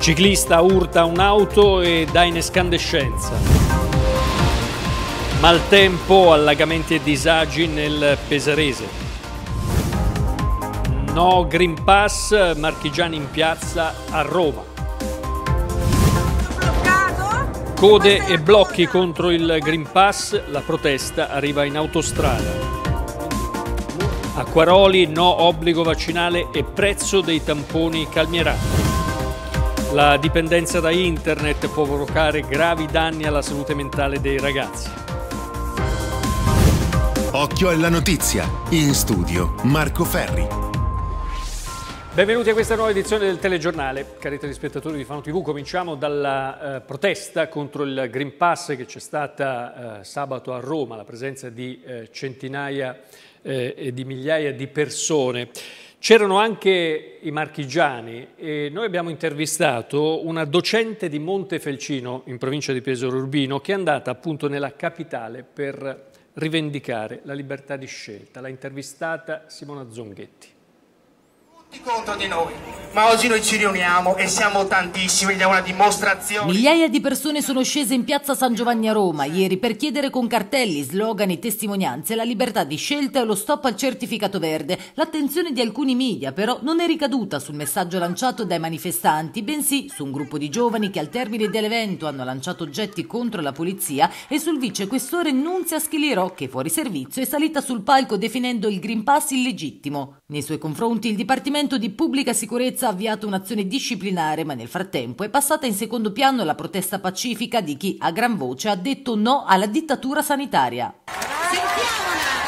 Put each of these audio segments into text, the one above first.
Ciclista urta un'auto e dà in escandescenza. Maltempo, allagamenti e disagi nel Pesarese. No Green Pass, marchigiani in piazza a Roma. Code e blocchi contro il Green Pass, la protesta arriva in autostrada. Acquaroli, no obbligo vaccinale e prezzo dei tamponi calmierati. La dipendenza da internet può provocare gravi danni alla salute mentale dei ragazzi. Occhio alla notizia. In studio Marco Ferri. Benvenuti a questa nuova edizione del telegiornale. Cari telespettatori di Fano TV, cominciamo dalla eh, protesta contro il Green Pass che c'è stata eh, sabato a Roma, la presenza di eh, centinaia eh, e di migliaia di persone. C'erano anche i marchigiani e noi abbiamo intervistato una docente di Montefelcino in provincia di Pesaro Urbino che è andata appunto nella capitale per rivendicare la libertà di scelta. L'ha intervistata Simona Zonghetti tutti contro di noi. Ma oggi noi ci riuniamo e siamo tantissimi, diamo una dimostrazione. Migliaia di persone sono scese in piazza San Giovanni a Roma ieri per chiedere con cartelli, slogan e testimonianze la libertà di scelta e lo stop al certificato verde. L'attenzione di alcuni media però non è ricaduta sul messaggio lanciato dai manifestanti, bensì su un gruppo di giovani che al termine dell'evento hanno lanciato oggetti contro la polizia e sul vicequestore Nunzia Schilirò che fuori servizio è salita sul palco definendo il Green Pass illegittimo. Nei suoi confronti il Dipartimento di Pubblica Sicurezza ha avviato un'azione disciplinare, ma nel frattempo è passata in secondo piano la protesta pacifica di chi a gran voce ha detto no alla dittatura sanitaria. Sentiamola!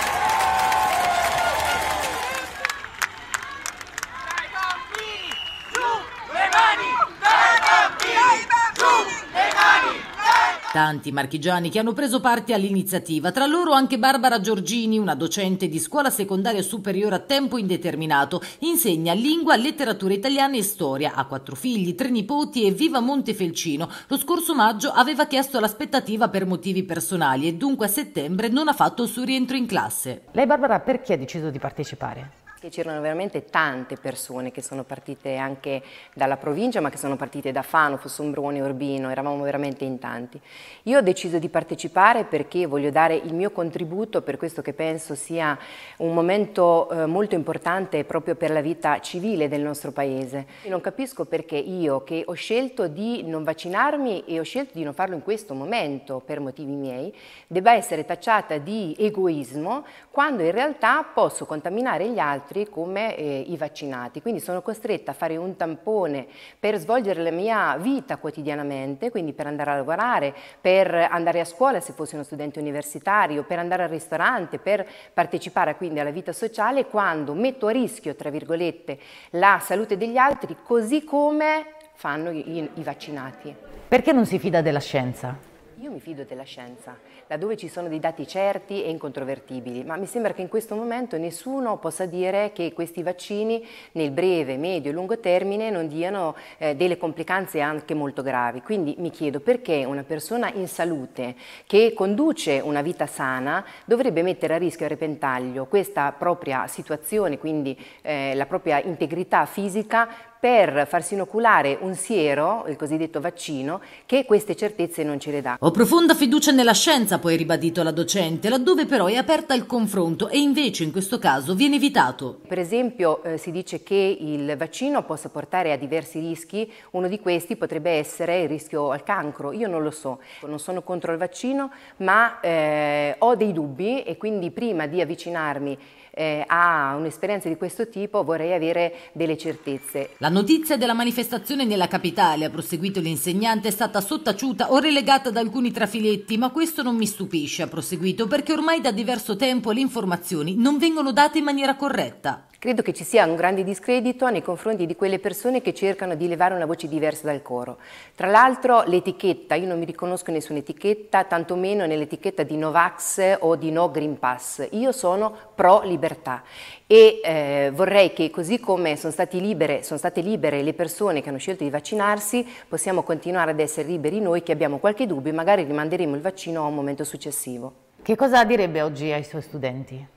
Tanti marchigiani che hanno preso parte all'iniziativa, tra loro anche Barbara Giorgini, una docente di scuola secondaria superiore a tempo indeterminato, insegna lingua, letteratura italiana e storia, ha quattro figli, tre nipoti e viva Montefelcino. Lo scorso maggio aveva chiesto l'aspettativa per motivi personali e dunque a settembre non ha fatto il suo rientro in classe. Lei Barbara perché ha deciso di partecipare? c'erano veramente tante persone che sono partite anche dalla provincia, ma che sono partite da Fano, Fossombrone, Urbino, eravamo veramente in tanti. Io ho deciso di partecipare perché voglio dare il mio contributo per questo che penso sia un momento eh, molto importante proprio per la vita civile del nostro paese. E non capisco perché io che ho scelto di non vaccinarmi e ho scelto di non farlo in questo momento per motivi miei, debba essere tacciata di egoismo quando in realtà posso contaminare gli altri altri come eh, i vaccinati. Quindi sono costretta a fare un tampone per svolgere la mia vita quotidianamente, quindi per andare a lavorare, per andare a scuola se fossi uno studente universitario, per andare al ristorante, per partecipare quindi alla vita sociale, quando metto a rischio, tra virgolette, la salute degli altri, così come fanno i, i vaccinati. Perché non si fida della scienza? Io mi fido della scienza, laddove ci sono dei dati certi e incontrovertibili, ma mi sembra che in questo momento nessuno possa dire che questi vaccini nel breve, medio e lungo termine non diano eh, delle complicanze anche molto gravi. Quindi mi chiedo perché una persona in salute che conduce una vita sana dovrebbe mettere a rischio e a repentaglio questa propria situazione, quindi eh, la propria integrità fisica per farsi inoculare un siero, il cosiddetto vaccino, che queste certezze non ce le dà. Profonda fiducia nella scienza, poi ribadito la docente, laddove però è aperta il confronto e invece in questo caso viene evitato. Per esempio eh, si dice che il vaccino possa portare a diversi rischi, uno di questi potrebbe essere il rischio al cancro, io non lo so, non sono contro il vaccino ma eh, ho dei dubbi e quindi prima di avvicinarmi eh, a un'esperienza di questo tipo vorrei avere delle certezze. La notizia della manifestazione nella capitale, ha proseguito l'insegnante, è stata sottaciuta o relegata da alcuni Trafiletti, ma questo non mi stupisce, ha proseguito, perché ormai da diverso tempo le informazioni non vengono date in maniera corretta. Credo che ci sia un grande discredito nei confronti di quelle persone che cercano di levare una voce diversa dal coro. Tra l'altro l'etichetta, io non mi riconosco in nessuna etichetta, tantomeno nell'etichetta di Novax o di No Green Pass. Io sono pro libertà e eh, vorrei che così come sono, libere, sono state libere le persone che hanno scelto di vaccinarsi, possiamo continuare ad essere liberi noi che abbiamo qualche dubbio e magari rimanderemo il vaccino a un momento successivo. Che cosa direbbe oggi ai suoi studenti?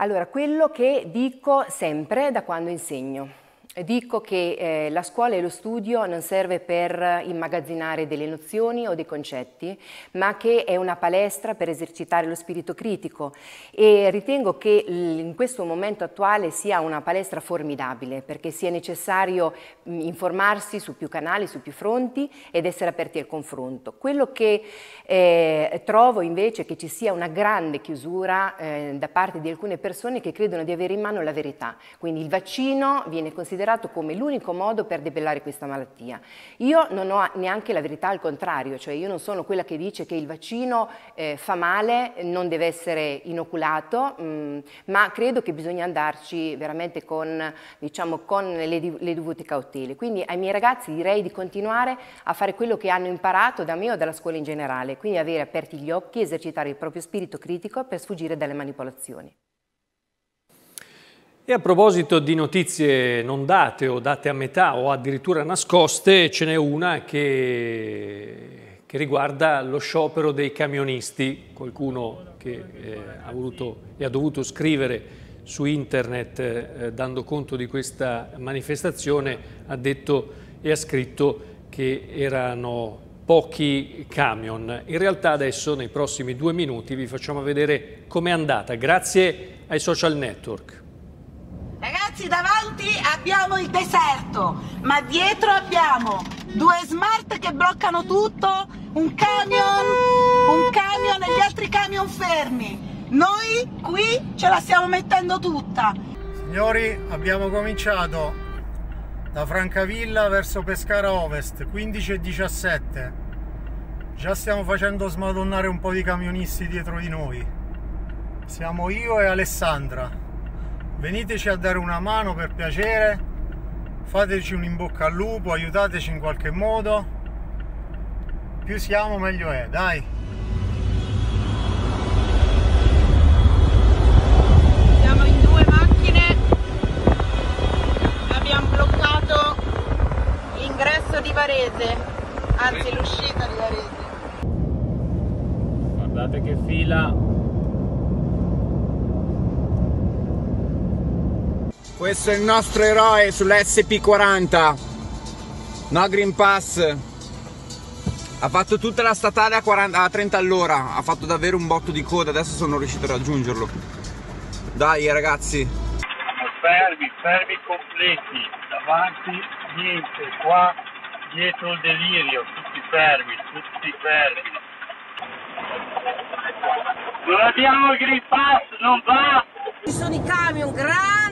Allora, quello che dico sempre da quando insegno. Eh, dico che eh, la scuola e lo studio non serve per immagazzinare delle nozioni o dei concetti, ma che è una palestra per esercitare lo spirito critico e ritengo che in questo momento attuale sia una palestra formidabile perché sia necessario informarsi su più canali, su più fronti ed essere aperti al confronto. Quello che eh, trovo invece è che ci sia una grande chiusura eh, da parte di alcune persone che credono di avere in mano la verità, quindi il vaccino viene considerato considerato come l'unico modo per debellare questa malattia. Io non ho neanche la verità al contrario, cioè io non sono quella che dice che il vaccino eh, fa male, non deve essere inoculato, mh, mm, ma credo che bisogna andarci veramente con, diciamo, con le, le dovute cautele. Quindi ai miei ragazzi direi di continuare a fare quello che hanno imparato da me o dalla scuola in generale, quindi avere aperti gli occhi, esercitare il proprio spirito critico per sfuggire dalle manipolazioni. E a proposito di notizie non date o date a metà o addirittura nascoste, ce n'è una che, che, riguarda lo sciopero dei camionisti. Qualcuno che eh, ha voluto e ha dovuto scrivere su internet eh, dando conto di questa manifestazione ha detto e ha scritto che erano pochi camion. In realtà adesso nei prossimi due minuti vi facciamo vedere com'è andata grazie ai social network ragazzi davanti abbiamo il deserto, ma dietro abbiamo due smart che bloccano tutto, un camion, un camion e gli altri camion fermi. Noi qui ce la stiamo mettendo tutta. Signori, abbiamo cominciato da Francavilla verso Pescara Ovest, 15 e 17. Già stiamo facendo smadonnare un po' di camionisti dietro di noi. Siamo io e Alessandra veniteci a dare una mano per piacere, fateci un in bocca al lupo, aiutateci in qualche modo, più siamo meglio è, dai! di Varese, anzi l'uscita di Varese. Guardate che fila Questo è il nostro eroe sull'SP40. No Green Pass. Ha fatto tutta la statale a, 40, a 30 all'ora. Ha fatto davvero un botto di coda. Adesso sono riuscito a raggiungerlo. Dai ragazzi. Fermi, fermi completi. Davanti niente. Qua dietro il delirio. Tutti fermi, tutti fermi. Non abbiamo il Green Pass, non va. Ci sono i camion grandi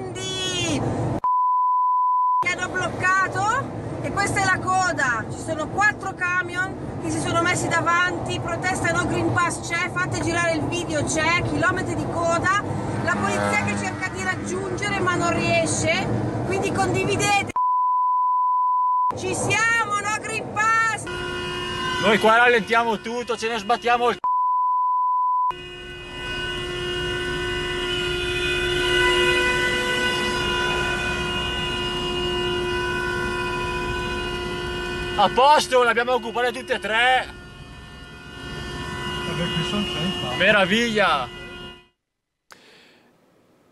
bloccato e questa è la coda, ci sono quattro camion che si sono messi davanti, protestano Green Pass c'è, fate girare il video c'è, chilometri di coda, la polizia che cerca di raggiungere ma non riesce, quindi condividete. Ci siamo, no Green Pass! Noi qua rallentiamo tutto, ce ne sbattiamo il A posto, l'abbiamo occupata tutte e tre! Vabbè, qui sono senza. Meraviglia!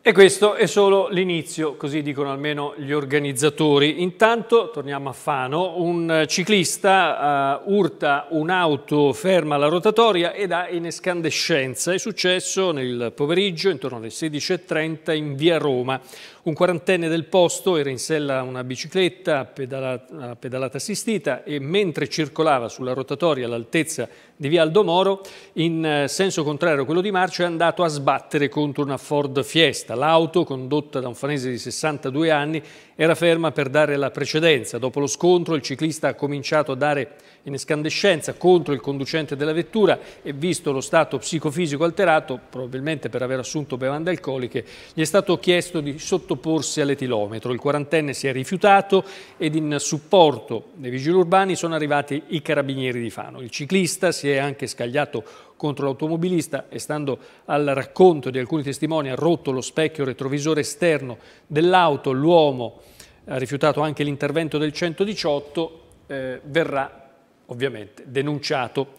E questo è solo l'inizio, così dicono almeno gli organizzatori. Intanto, torniamo a Fano, un ciclista uh, urta un'auto ferma alla rotatoria ed ha in escandescenza. È successo nel pomeriggio, intorno alle 16.30, in via Roma. Un quarantenne del posto era in sella una bicicletta pedalata, pedalata assistita e mentre circolava sulla rotatoria all'altezza di Via Aldomoro, in eh, senso contrario a quello di marcia, è andato a sbattere contro una Ford Fiesta. L'auto, condotta da un fanese di 62 anni, era ferma per dare la precedenza. Dopo lo scontro il ciclista ha cominciato a dare in escandescenza contro il conducente della vettura e visto lo stato psicofisico alterato, probabilmente per aver assunto bevande alcoliche, gli è stato chiesto di sottoporsi all'etilometro. Il quarantenne si è rifiutato ed in supporto dei vigili urbani sono arrivati i carabinieri di Fano. Il ciclista si è anche scagliato contro l'automobilista e stando al racconto di alcuni testimoni ha rotto lo specchio retrovisore esterno dell'auto, l'uomo ha rifiutato anche l'intervento del 118, eh, verrà ovviamente denunciato.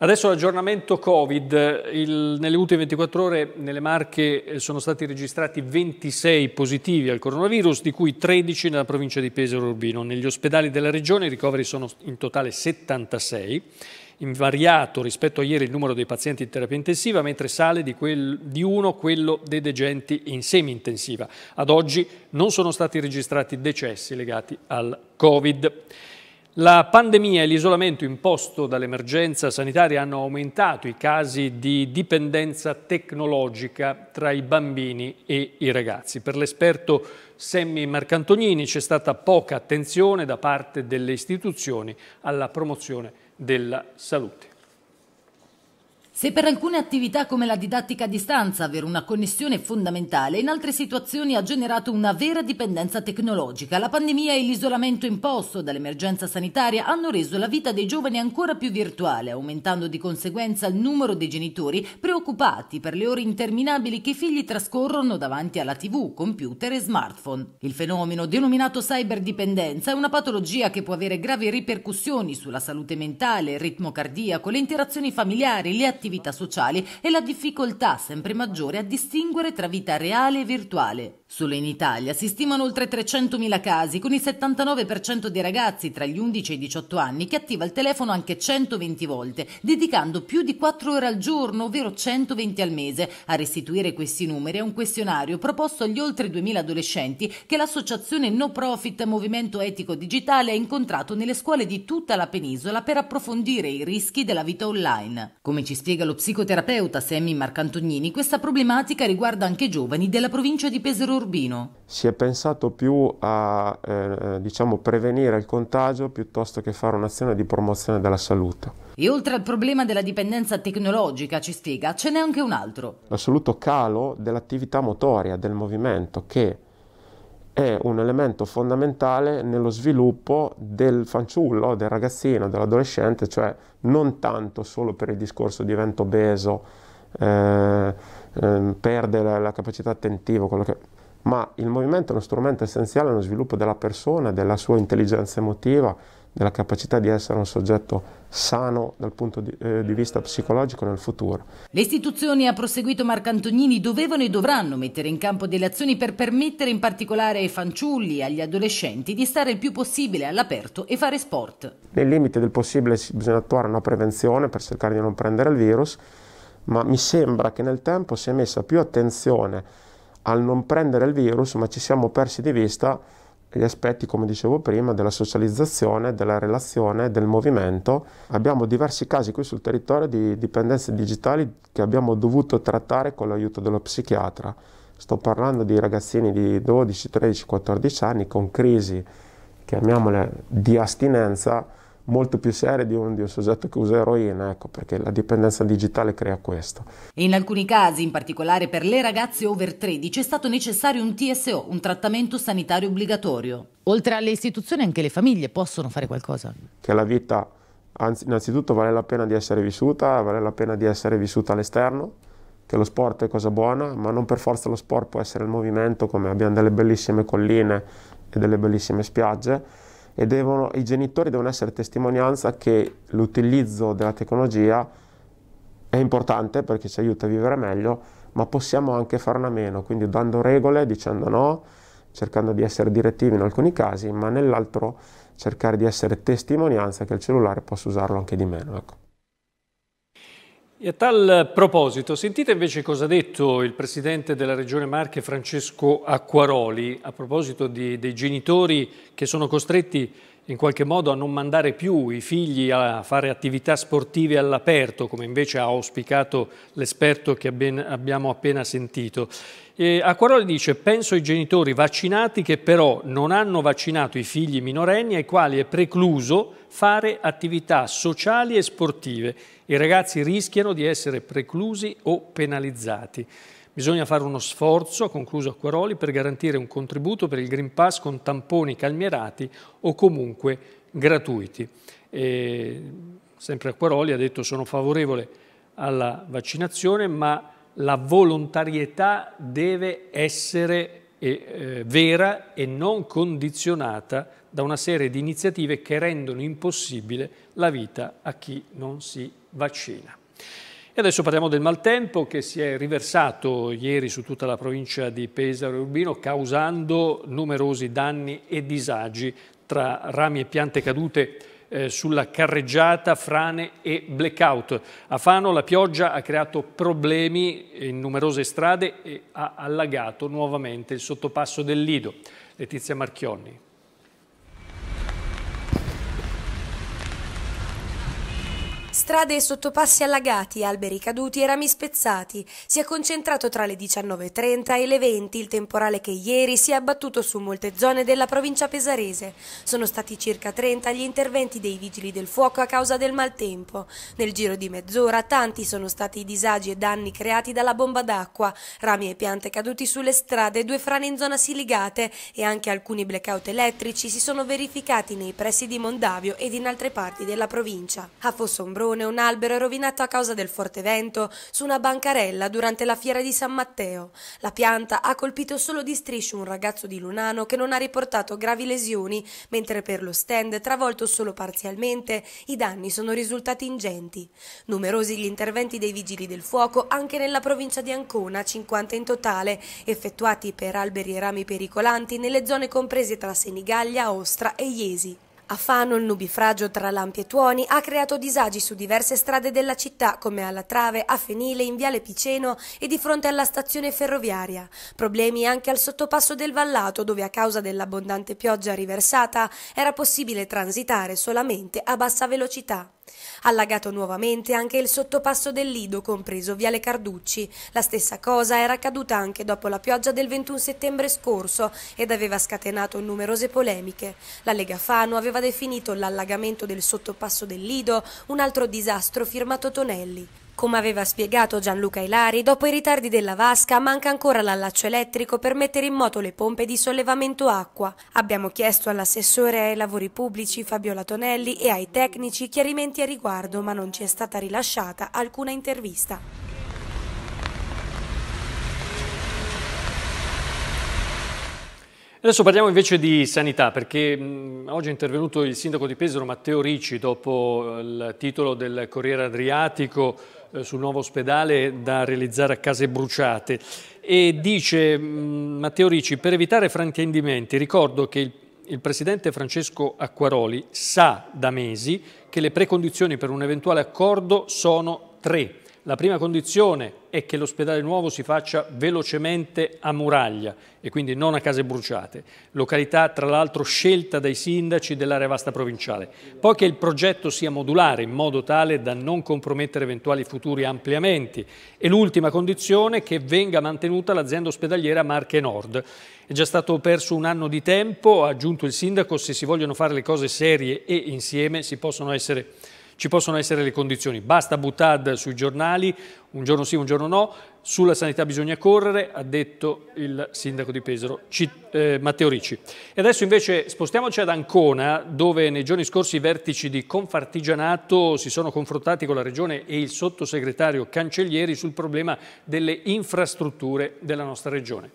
Adesso l'aggiornamento Covid. Il, nelle ultime 24 ore nelle Marche eh, sono stati registrati 26 positivi al coronavirus, di cui 13 nella provincia di Pesaro Urbino. Negli ospedali della regione i ricoveri sono in totale 76 invariato rispetto a ieri il numero dei pazienti in terapia intensiva, mentre sale di, quel, di uno quello dei degenti in semi-intensiva. Ad oggi non sono stati registrati decessi legati al Covid. La pandemia e l'isolamento imposto dall'emergenza sanitaria hanno aumentato i casi di dipendenza tecnologica tra i bambini e i ragazzi. Per l'esperto Semmi Marcantonini c'è stata poca attenzione da parte delle istituzioni alla promozione della salute. Se per alcune attività come la didattica a distanza avere una connessione è fondamentale, in altre situazioni ha generato una vera dipendenza tecnologica. La pandemia e l'isolamento imposto dall'emergenza sanitaria hanno reso la vita dei giovani ancora più virtuale, aumentando di conseguenza il numero dei genitori preoccupati per le ore interminabili che i figli trascorrono davanti alla TV, computer e smartphone. Il fenomeno denominato cyberdipendenza è una patologia che può avere gravi ripercussioni sulla salute mentale, il ritmo cardiaco, le interazioni familiari, le attività attività sociali e la difficoltà sempre maggiore a distinguere tra vita reale e virtuale. Solo in Italia si stimano oltre 300.000 casi, con il 79% dei ragazzi tra gli 11 e i 18 anni che attiva il telefono anche 120 volte, dedicando più di 4 ore al giorno, ovvero 120 al mese. A restituire questi numeri è un questionario proposto agli oltre 2.000 adolescenti che l'associazione no profit Movimento Etico Digitale ha incontrato nelle scuole di tutta la penisola per approfondire i rischi della vita online. Come ci spiega spiega lo psicoterapeuta Semmi Marcantognini, questa problematica riguarda anche giovani della provincia di Pesaro Urbino. Si è pensato più a eh, eh, diciamo, prevenire il contagio piuttosto che fare un'azione di promozione della salute. E oltre al problema della dipendenza tecnologica, ci spiega, ce n'è anche un altro. L'assoluto calo dell'attività motoria, del movimento, che è un elemento fondamentale nello sviluppo del fanciullo, del ragazzino, dell'adolescente, cioè non tanto solo per il discorso divento obeso, eh, eh, perde la, la, capacità attentiva, che... ma il movimento è uno strumento essenziale nello sviluppo della persona, della sua intelligenza emotiva, della capacità di essere un soggetto sano dal punto di, eh, di, vista psicologico nel futuro. Le istituzioni, ha proseguito Marcantognini, dovevano e dovranno mettere in campo delle azioni per permettere in particolare ai fanciulli e agli adolescenti di stare il più possibile all'aperto e fare sport. Nei limiti del possibile bisogna attuare una prevenzione per cercare di non prendere il virus, ma mi sembra che nel tempo si è messa più attenzione al non prendere il virus, ma ci siamo persi di vista gli aspetti, come dicevo prima, della socializzazione, della relazione, del movimento. Abbiamo diversi casi qui sul territorio di dipendenze digitali che abbiamo dovuto trattare con l'aiuto dello psichiatra. Sto parlando di ragazzini di 12, 13, 14 anni con crisi, chiamiamole, di astinenza molto più serie di un, di un, soggetto che usa eroina, ecco, perché la dipendenza digitale crea questo. E in alcuni casi, in particolare per le ragazze over 13, è stato necessario un TSO, un trattamento sanitario obbligatorio. Oltre alle istituzioni, anche le famiglie possono fare qualcosa? Che la vita, anzi, innanzitutto, vale la pena di essere vissuta, vale la pena di essere vissuta all'esterno, che lo sport è cosa buona, ma non per forza lo sport può essere il movimento, come abbiamo delle bellissime colline e delle bellissime spiagge e devono, i genitori devono essere testimonianza che l'utilizzo della tecnologia è importante perché ci aiuta a vivere meglio, ma possiamo anche farne a meno, quindi dando regole, dicendo no, cercando di essere direttivi in alcuni casi, ma nell'altro cercare di essere testimonianza che il cellulare possa usarlo anche di meno. Ecco. E a tal proposito, sentite invece cosa ha detto il Presidente della Regione Marche, Francesco Acquaroli, a proposito di, dei genitori che sono costretti in qualche modo a non mandare più i figli a fare attività sportive all'aperto, come invece ha auspicato l'esperto che abbiamo appena sentito. E Acquaroli dice, penso ai genitori vaccinati che però non hanno vaccinato i figli minorenni ai quali è precluso fare attività sociali e sportive. I ragazzi rischiano di essere preclusi o penalizzati. Bisogna fare uno sforzo, ha concluso Acquaroli, per garantire un contributo per il Green Pass con tamponi calmierati o comunque gratuiti. E sempre Acquaroli ha detto sono favorevole alla vaccinazione ma la volontarietà deve essere eh, eh, vera e non condizionata da una serie di iniziative che rendono impossibile la vita a chi non si vaccina. E adesso parliamo del maltempo che si è riversato ieri su tutta la provincia di Pesaro e Urbino causando numerosi danni e disagi tra rami e piante cadute eh, sulla carreggiata, frane e blackout. A Fano la pioggia ha creato problemi in numerose strade e ha allagato nuovamente il sottopasso del Lido. Letizia Marchionni. Strade e sottopassi allagati, alberi caduti e rami spezzati. Si è concentrato tra le 19.30 e le 20 il temporale che ieri si è abbattuto su molte zone della provincia pesarese. Sono stati circa 30 gli interventi dei vigili del fuoco a causa del maltempo. Nel giro di mezz'ora tanti sono stati i disagi e danni creati dalla bomba d'acqua, rami e piante caduti sulle strade, due frane in zona siligate e anche alcuni blackout elettrici si sono verificati nei pressi di Mondavio ed in altre parti della provincia. A Fossombrone balcone un albero è rovinato a causa del forte vento su una bancarella durante la fiera di San Matteo. La pianta ha colpito solo di striscio un ragazzo di Lunano che non ha riportato gravi lesioni, mentre per lo stand, travolto solo parzialmente, i danni sono risultati ingenti. Numerosi gli interventi dei vigili del fuoco anche nella provincia di Ancona, 50 in totale, effettuati per alberi e rami pericolanti nelle zone comprese tra Senigallia, Ostra e Iesi. A Fano il nubifragio tra lampi e tuoni ha creato disagi su diverse strade della città, come alla Trave, a Fenile, in Viale Piceno e di fronte alla stazione ferroviaria. Problemi anche al sottopasso del Vallato, dove a causa dell'abbondante pioggia riversata era possibile transitare solamente a bassa velocità. Allagato nuovamente anche il sottopasso del Lido, compreso Viale Carducci. La stessa cosa era accaduta anche dopo la pioggia del 21 settembre scorso ed aveva scatenato numerose polemiche. La Lega Fano aveva definito l'allagamento del sottopasso del Lido un altro disastro firmato Tonelli. Come aveva spiegato Gianluca Ilari, dopo i ritardi della vasca manca ancora l'allaccio elettrico per mettere in moto le pompe di sollevamento acqua. Abbiamo chiesto all'assessore ai lavori pubblici Fabiola Tonelli e ai tecnici chiarimenti a riguardo, ma non ci è stata rilasciata alcuna intervista. Adesso parliamo invece di sanità perché mh, oggi è intervenuto il sindaco di Pesaro Matteo Ricci dopo eh, il titolo del Corriere Adriatico eh, sul nuovo ospedale da realizzare a case bruciate e dice mh, Matteo Ricci per evitare fraintendimenti ricordo che il, il presidente Francesco Acquaroli sa da mesi che le precondizioni per un eventuale accordo sono tre la prima condizione è che l'ospedale nuovo si faccia velocemente a muraglia e quindi non a case bruciate, località tra l'altro scelta dai sindaci dell'area vasta provinciale. Poi che il progetto sia modulare in modo tale da non compromettere eventuali futuri ampliamenti e l'ultima condizione è che venga mantenuta l'azienda ospedaliera Marche Nord. È già stato perso un anno di tempo, ha aggiunto il sindaco, se si vogliono fare le cose serie e insieme si possono essere ci possono essere le condizioni. Basta buttad sui giornali, un giorno sì, un giorno no, sulla sanità bisogna correre, ha detto il sindaco di Pesaro, eh, Matteo Ricci. E adesso invece spostiamoci ad Ancona, dove nei giorni scorsi i vertici di Confartigianato si sono confrontati con la Regione e il sottosegretario Cancellieri sul problema delle infrastrutture della nostra Regione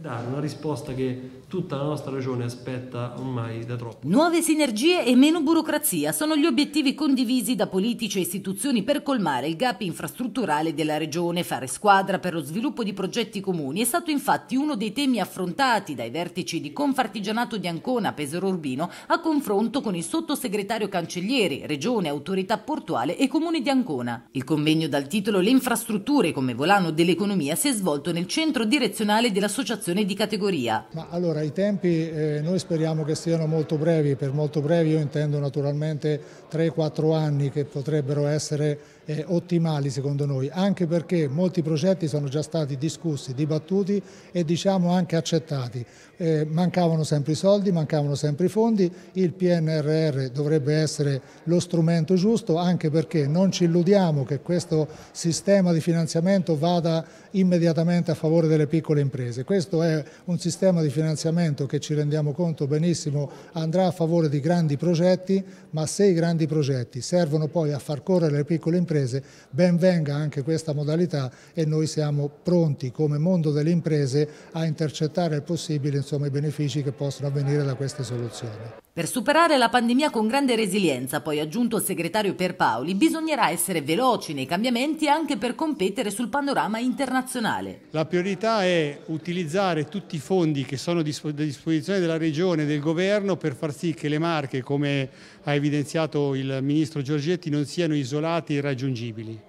dare una risposta che tutta la nostra regione aspetta ormai da troppo. Nuove sinergie e meno burocrazia sono gli obiettivi condivisi da politici e istituzioni per colmare il gap infrastrutturale della regione. Fare squadra per lo sviluppo di progetti comuni è stato infatti uno dei temi affrontati dai vertici di Confartigianato di Ancona, Pesaro Urbino, a confronto con il sottosegretario Cancellieri, Regione, Autorità Portuale e Comune di Ancona. Il convegno dal titolo Le infrastrutture come volano dell'economia si è svolto nel centro direzionale dell'Associazione promozione di categoria. Ma allora i tempi eh, noi speriamo che siano molto brevi, per molto brevi io intendo naturalmente 3-4 anni che potrebbero essere eh, ottimali secondo noi, anche perché molti progetti sono già stati discussi, dibattuti e diciamo anche accettati. Eh, mancavano sempre i soldi, mancavano sempre i fondi, il PNRR dovrebbe essere lo strumento giusto anche perché non ci illudiamo che questo sistema di finanziamento vada immediatamente a favore delle piccole imprese. Questo è un sistema di finanziamento che ci rendiamo conto benissimo andrà a favore di grandi progetti, ma se i grandi progetti servono poi a far correre le piccole imprese imprese, ben venga anche questa modalità e noi siamo pronti come mondo delle imprese a intercettare il possibile insomma, i benefici che possono avvenire da queste soluzioni. Per superare la pandemia con grande resilienza, poi aggiunto il segretario Pierpaoli, bisognerà essere veloci nei cambiamenti anche per competere sul panorama internazionale. La priorità è utilizzare tutti i fondi che sono a disposizione della Regione e del Governo per far sì che le Marche, come ha evidenziato il Ministro Giorgetti, non siano isolate e irraggiungibili.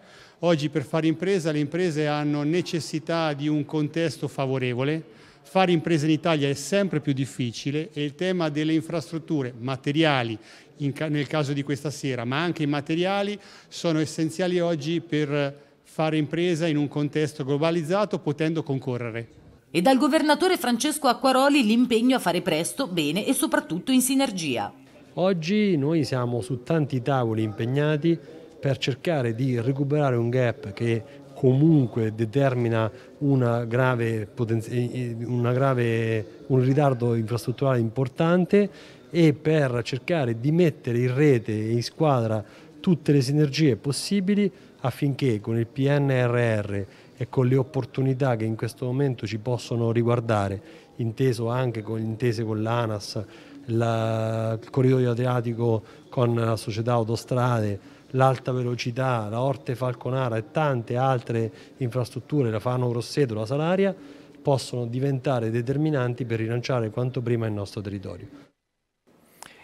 Oggi per fare impresa le imprese hanno necessità di un contesto favorevole, Fare impresa in Italia è sempre più difficile e il tema delle infrastrutture materiali, ca nel caso di questa sera, ma anche i materiali, sono essenziali oggi per fare impresa in un contesto globalizzato potendo concorrere. E dal governatore Francesco Acquaroli l'impegno a fare presto, bene e soprattutto in sinergia. Oggi noi siamo su tanti tavoli impegnati per cercare di recuperare un gap che comunque determina una grave una grave, un ritardo infrastrutturale importante e per cercare di mettere in rete e in squadra tutte le sinergie possibili affinché con il PNRR e con le opportunità che in questo momento ci possono riguardare, inteso anche con, intese con l'ANAS, la, il corridoio adriatico con la società autostrade, l'alta velocità, la Orte Falconara e tante altre infrastrutture, la Fano Rosseto, la Salaria, possono diventare determinanti per rilanciare quanto prima il nostro territorio.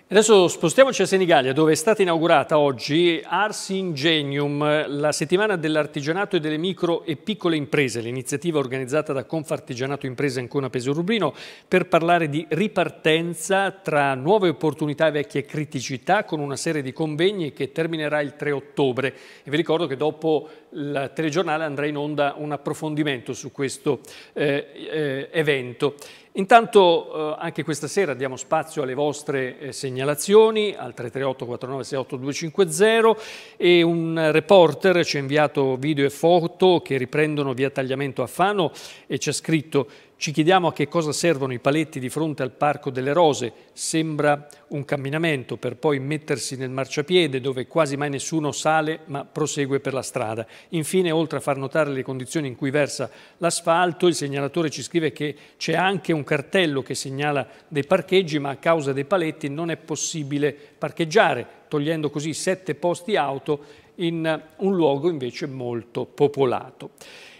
Adesso spostiamoci a Senigallia dove è stata inaugurata oggi Ars Ingenium, la settimana dell'artigianato e delle micro e piccole imprese, l'iniziativa organizzata da Confartigianato Imprese Ancona Pesorubrino per parlare di ripartenza tra nuove opportunità e vecchie criticità con una serie di convegni che terminerà il 3 ottobre. E vi ricordo che dopo il telegiornale andrà in onda un approfondimento su questo eh, eh, evento. Intanto eh, anche questa sera diamo spazio alle vostre eh, segnalazioni al 338 4968 250 e un reporter ci ha inviato video e foto che riprendono via Tagliamento a Fano e ci ha scritto ci chiediamo a che cosa servono i paletti di fronte al Parco delle Rose. Sembra un camminamento per poi mettersi nel marciapiede dove quasi mai nessuno sale ma prosegue per la strada. Infine, oltre a far notare le condizioni in cui versa l'asfalto, il segnalatore ci scrive che c'è anche un cartello che segnala dei parcheggi ma a causa dei paletti non è possibile parcheggiare, togliendo così sette posti auto in un luogo invece molto popolato.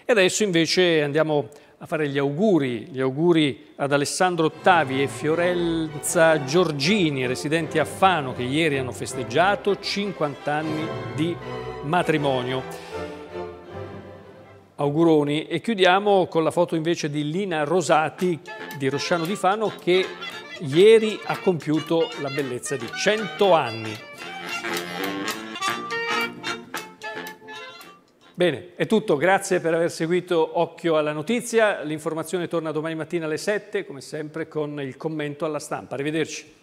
E adesso invece andiamo a fare gli auguri, gli auguri ad Alessandro Ottavi e Fiorenza Giorgini, residenti a Fano, che ieri hanno festeggiato 50 anni di matrimonio. Auguroni e chiudiamo con la foto invece di Lina Rosati di Rosciano di Fano che ieri ha compiuto la bellezza di 100 anni. Bene, è tutto, grazie per aver seguito Occhio alla Notizia, l'informazione torna domani mattina alle 7, come sempre con il commento alla stampa. Arrivederci.